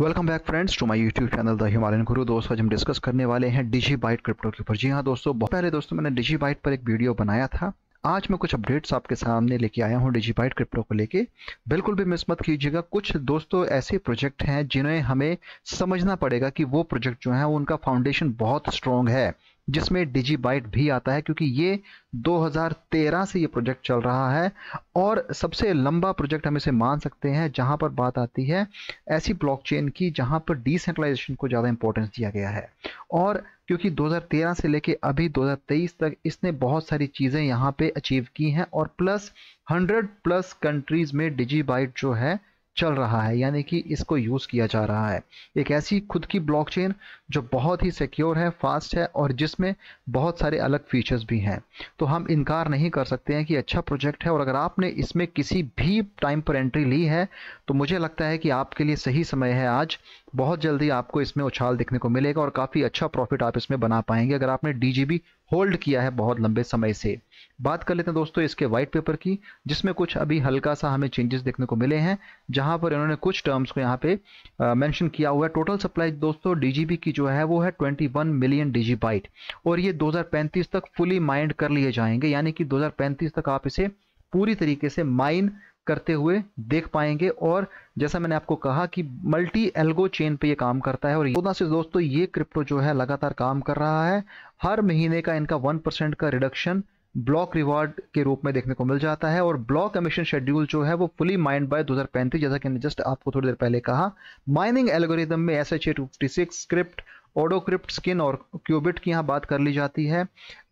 welcome back friends to my YouTube channel the Himalayan Guru दोस्तों आज हम डिस्कस करने वाले हैं डिजी बाइट क्रिप्टो के ऊपर जी हाँ दोस्तों बहुत पहले दोस्तों मैंने डिजी बाइट पर एक वीडियो बनाया था आज मैं कुछ अपडेट्स आपके सामने लेके आया हूँ डिजी बाइट क्रिप्टो को लेके बिल्कुल भी मिस मत कीजिएगा कुछ दोस्तों ऐसे प्रोजेक्ट हैं जिन्हें हमें समझना पड़ेगा कि वो प्रोजेक्ट जो है उनका फाउंडेशन बहुत स्ट्रॉन्ग है जिसमें डिजी बाइट भी आता है क्योंकि ये 2013 से ये प्रोजेक्ट चल रहा है और सबसे लंबा प्रोजेक्ट हम इसे मान सकते हैं जहां पर बात आती है ऐसी ब्लॉकचेन की जहां पर डिसेंट्रलाइजेशन को ज़्यादा इंपॉर्टेंस दिया गया है और क्योंकि 2013 से लेके अभी 2023 तक इसने बहुत सारी चीज़ें यहाँ पे अचीव की हैं और प्लस हंड्रेड प्लस कंट्रीज़ में डिजी बाइट जो है चल रहा है यानी कि इसको यूज़ किया जा रहा है एक ऐसी खुद की ब्लॉकचेन जो बहुत ही सिक्योर है फास्ट है और जिसमें बहुत सारे अलग फीचर्स भी हैं तो हम इनकार नहीं कर सकते हैं कि अच्छा प्रोजेक्ट है और अगर आपने इसमें किसी भी टाइम पर एंट्री ली है तो मुझे लगता है कि आपके लिए सही समय है आज बहुत जल्दी आपको इसमें उछाल देखने को मिलेगा और काफ़ी अच्छा प्रॉफिट आप इसमें बना पाएंगे अगर आपने डी होल्ड किया है बहुत लंबे समय से बात कर लेते हैं दोस्तों इसके वाइट पेपर की जिसमें कुछ अभी हल्का सा हमें चेंजेस देखने को मिले हैं जहां पर इन्होंने कुछ टर्म्स को यहाँ पे मेंशन किया हुआ है टोटल सप्लाई दोस्तों डीजीबी की जो जो है वो है 21 मिलियन डिजीबाइट और ये 2035 तक फुली माइंड कर लिए जाएंगे यानी कि 2035 तक आप इसे पूरी तरीके से माइन करते हुए देख पाएंगे और जैसा मैंने आपको कहा कि मल्टी एल्गो चेन पे ये काम करता है और योदा से दोस्तों ये क्रिप्टो जो है लगातार काम कर रहा है हर महीने का इनका वन परसेंट का रिडक्शन ब्लॉक रिवार्ड के रूप में देखने को मिल जाता है और ब्लॉक कमीशन शेड्यूल जो है वो फुली माइंड बाय 2035 जैसा कि मैंने जस्ट आपको थोड़ी देर पहले कहा माइनिंग एल्गोरिदम में S H A Scrypt Odocrypt Skein और क्यूबिट की यहाँ बात कर ली जाती है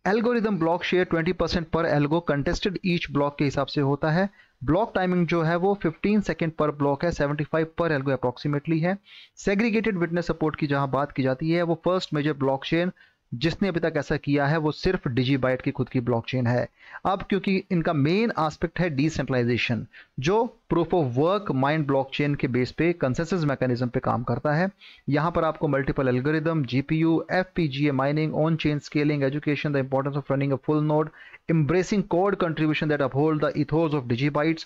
एल्गोरिदम ब्लॉक शेयर 20 परसेंट पर एल्गो कंटेस्टेड ईच ब्लॉक के हिसाब से होता है ब्लॉक टाइमिंग जो है वो 15 सेकंड पर ब्लॉक है 75 पर एल्गो अप्रोक्सीमेटली है सेग्रीगेटेड विटनेस सपोर्ट की जहाँ बात की जाती है वो फर्स्ट मेजर ब्लॉक चेन जिसने अभी तक ऐसा किया है वो सिर्फ डिजीबाइट की खुद की ब्लॉकचेन है अब क्योंकि इनका मेन एस्पेक्ट है डिसेंट्रलाइजेशन जो proof of work mined blockchain के बेस पे कंसेंसस मैकेनिज्म पे काम करता है यहाँ पर आपको multiple algorithm GPU FPGA mining on chain scaling education the importance of running a full node embracing core contribution that uphold the ethos of digibytes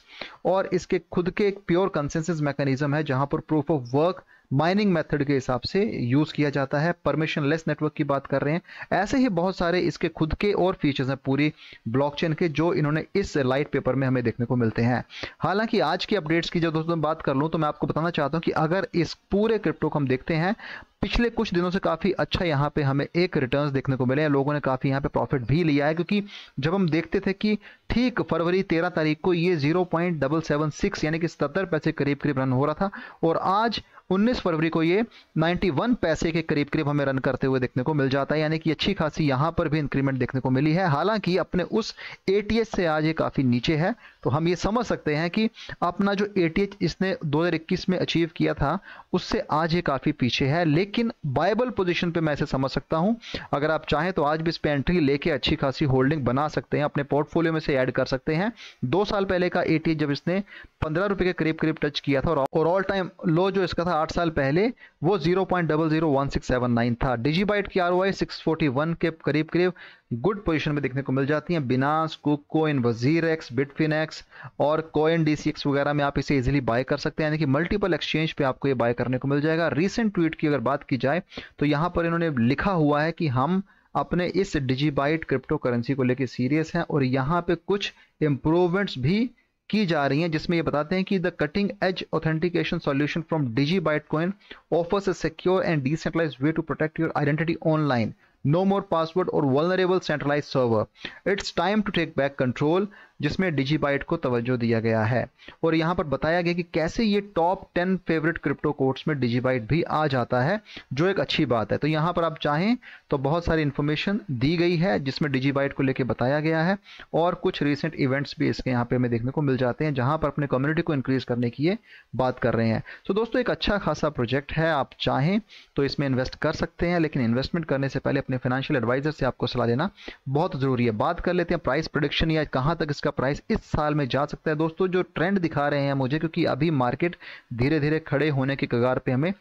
और इसके खुद के एक प्योर कंसेंसिस मैकेनिज्म है जहां पर proof of work mining method के हिसाब से यूज़ किया जाता है परमिशन लेस नेटवर्क की बात कर रहे हैं ऐसे ही बहुत सारे इसके खुद के और फीचर्स हैं पूरी ब्लॉकचेन के जो इन्होंने इस लाइट पेपर में हमें देखने को मिलते हैं हालांकि आज की अपडेट्स की जब दोस्तों बात कर लूँ तो मैं आपको बताना चाहता हूँ कि अगर इस पूरे क्रिप्टो को हम देखते हैं पिछले कुछ दिनों से काफ़ी अच्छा यहाँ पे हमें एक रिटर्न्स देखने को मिले हैं लोगों ने काफ़ी यहाँ पे प्रॉफिट भी लिया है क्योंकि जब हम देखते थे कि ठीक फरवरी तेरह तारीख को ये zero point double seven six यानी कि सत्तर पैसे करीब करीब रन हो रहा था और आज 19 फरवरी को ये 91 पैसे के करीब करीब हमें रन करते हुए देखने को मिल जाता है यानी कि अच्छी खासी यहाँ पर भी इंक्रीमेंट देखने को मिली है हालांकि अपने उस ए से आज ये काफ़ी नीचे है तो हम ये समझ सकते हैं कि अपना जो ए इसने 2021 में अचीव किया था उससे आज ये काफ़ी पीछे है लेकिन बाइबल पोजीशन पे मैं इसे समझ सकता हूँ अगर आप चाहें तो आज भी इस पर एंट्री लेके अच्छी खासी होल्डिंग बना सकते हैं अपने पोर्टफोलियो में से ऐड कर सकते हैं दो साल पहले का ए जब इसने पंद्रह रुपये के करीब करीब टच किया था और ऑल टाइम लो जो इसका था आठ साल पहले वो zero point double zero one six seven nine था डिजीबाइट की R O I six forty one के करीब करीब गुड पोजीशन में देखने को मिल जाती हैं Binance KuCoin WazirX Bitfinex और कोइन डी वगैरह में आप इसे इजीली बाय कर सकते हैं यानी कि मल्टीपल एक्सचेंज पे आपको ये बाय करने को मिल जाएगा रीसेंट ट्वीट की अगर बात की जाए तो यहाँ पर इन्होंने लिखा हुआ है कि हम अपने इस डिजीबाइट क्रिप्टो करेंसी को लेकर सीरियस हैं और यहाँ पर कुछ इम्प्रूवमेंट्स भी की जा रही हैं जिसमें ये बताते हैं कि the cutting edge authentication solution from DigiByte coin offers a secure and decentralize way to protect your identity online no more password or vulnerable centralize server it's time to take back control जिसमें DigiByte को तवज्जो दिया गया है और यहाँ पर बताया गया कि कैसे ये top ten favourite crypto courts में DigiByte भी आ जाता है जो एक अच्छी बात है तो यहाँ पर आप चाहें तो बहुत सारी इन्फॉर्मेशन दी गई है जिसमें DigiByte को लेकर बताया गया है और कुछ रिसेंट इवेंट्स भी इसके यहाँ पे हमें देखने को मिल जाते हैं जहाँ पर अपने कम्युनिटी को इंक्रीज करने की ये बात कर रहे हैं तो दोस्तों एक अच्छा खासा प्रोजेक्ट है आप चाहें तो इसमें इन्वेस्ट कर सकते हैं लेकिन इन्वेस्टमेंट करने से पहले अपने अपने फाइनेंशियल एडवाइजर से आपको सलाह लेना बहुत ज़रूरी है बात कर लेते हैं प्राइस प्रोडिक्शन या कहां तक इसका प्राइस इस साल में जा सकता है दोस्तों जो ट्रेंड दिखा रहे हैं मुझे क्योंकि अभी मार्केट धीरे धीरे खड़े होने के कगार पर हमें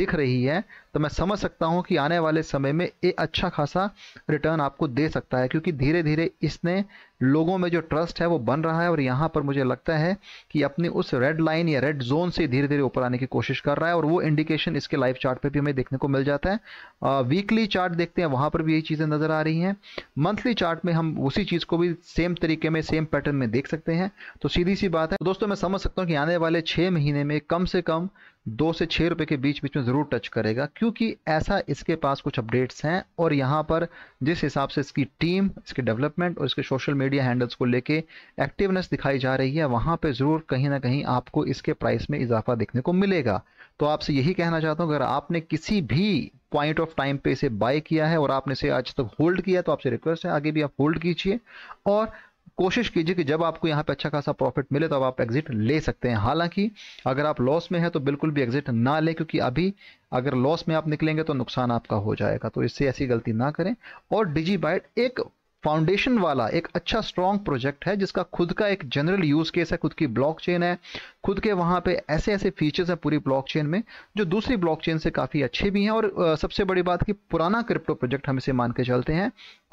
दिख रही है तो मैं समझ सकता हूं कि आने वाले समय में ये अच्छा खासा रिटर्न आपको दे सकता है क्योंकि धीरे धीरे इसने लोगों में जो ट्रस्ट है वो बन रहा है और यहाँ पर मुझे लगता है कि अपनी उस रेड लाइन या रेड जोन से धीरे धीरे ऊपर आने की कोशिश कर रहा है और वो इंडिकेशन इसके लाइव चार्ट पे भी हमें देखने को मिल जाता है वीकली चार्ट देखते हैं वहाँ पर भी यही चीज़ें नज़र आ रही हैं मंथली चार्ट में हम उसी चीज़ को भी सेम तरीके में सेम पैटर्न में देख सकते हैं तो सीधी सी बात है तो दोस्तों मैं समझ सकता हूँ कि आने वाले छः महीने में कम से कम दो से छः रुपये के बीच बीच में ज़रूर टच करेगा क्योंकि ऐसा इसके पास कुछ अपडेट्स हैं और यहाँ पर जिस हिसाब से इसकी टीम इसके डेवलपमेंट और इसके सोशल मीडिया हैंडल्स को लेके एक्टिवनेस दिखाई जा रही है वहाँ पर ज़रूर कहीं ना कहीं आपको इसके प्राइस में इजाफा देखने को मिलेगा तो आपसे यही कहना चाहता हूँ अगर आपने किसी भी पॉइंट ऑफ टाइम पे इसे बाय किया है और आपने इसे आज तक होल्ड किया तो आपसे रिक्वेस्ट है आगे भी आप होल्ड कीजिए और कोशिश कीजिए कि जब आपको यहाँ पे अच्छा खासा प्रॉफिट मिले तो आप एग्जिट ले सकते हैं हालांकि अगर आप लॉस में है तो बिल्कुल भी एग्जिट ना लें क्योंकि अभी अगर लॉस में आप निकलेंगे तो नुकसान आपका हो जाएगा तो इससे ऐसी गलती ना करें और डिजी बाइट एक फाउंडेशन वाला एक अच्छा स्ट्रॉन्ग प्रोजेक्ट है जिसका खुद का एक जनरल यूज केस है खुद की ब्लॉकचेन है खुद के वहाँ पे ऐसे ऐसे फीचर्स हैं पूरी ब्लॉकचेन में जो दूसरी ब्लॉकचेन से काफ़ी अच्छे भी हैं और सबसे बड़ी बात कि पुराना क्रिप्टो प्रोजेक्ट हम इसे मान के चलते हैं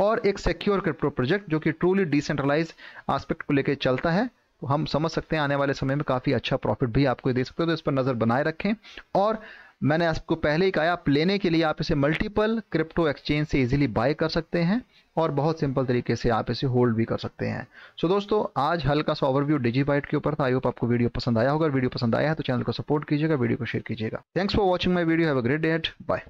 और एक सिक्योर क्रिप्टो प्रोजेक्ट जो कि ट्रूली डिसेंट्रलाइज आस्पेक्ट को लेकर चलता है तो हम समझ सकते हैं आने वाले समय में काफ़ी अच्छा प्रॉफिट भी आपको दे सकते हो तो इस पर नज़र बनाए रखें और मैंने आपको पहले ही कहा आप लेने के लिए आप इसे मल्टीपल क्रिप्टो एक्सचेंज से इजीली बाय कर सकते हैं और बहुत सिंपल तरीके से आप इसे होल्ड भी कर सकते हैं सो so दोस्तों आज हल्का सा ओवरव्यू डिजी बाइट के ऊपर था आई होप आपको वीडियो पसंद आया होगा वीडियो पसंद आया है तो चैनल को सपोर्ट कीजिएगा वीडियो को शेयर कीजिएगा thanks for watching my video have a great date bye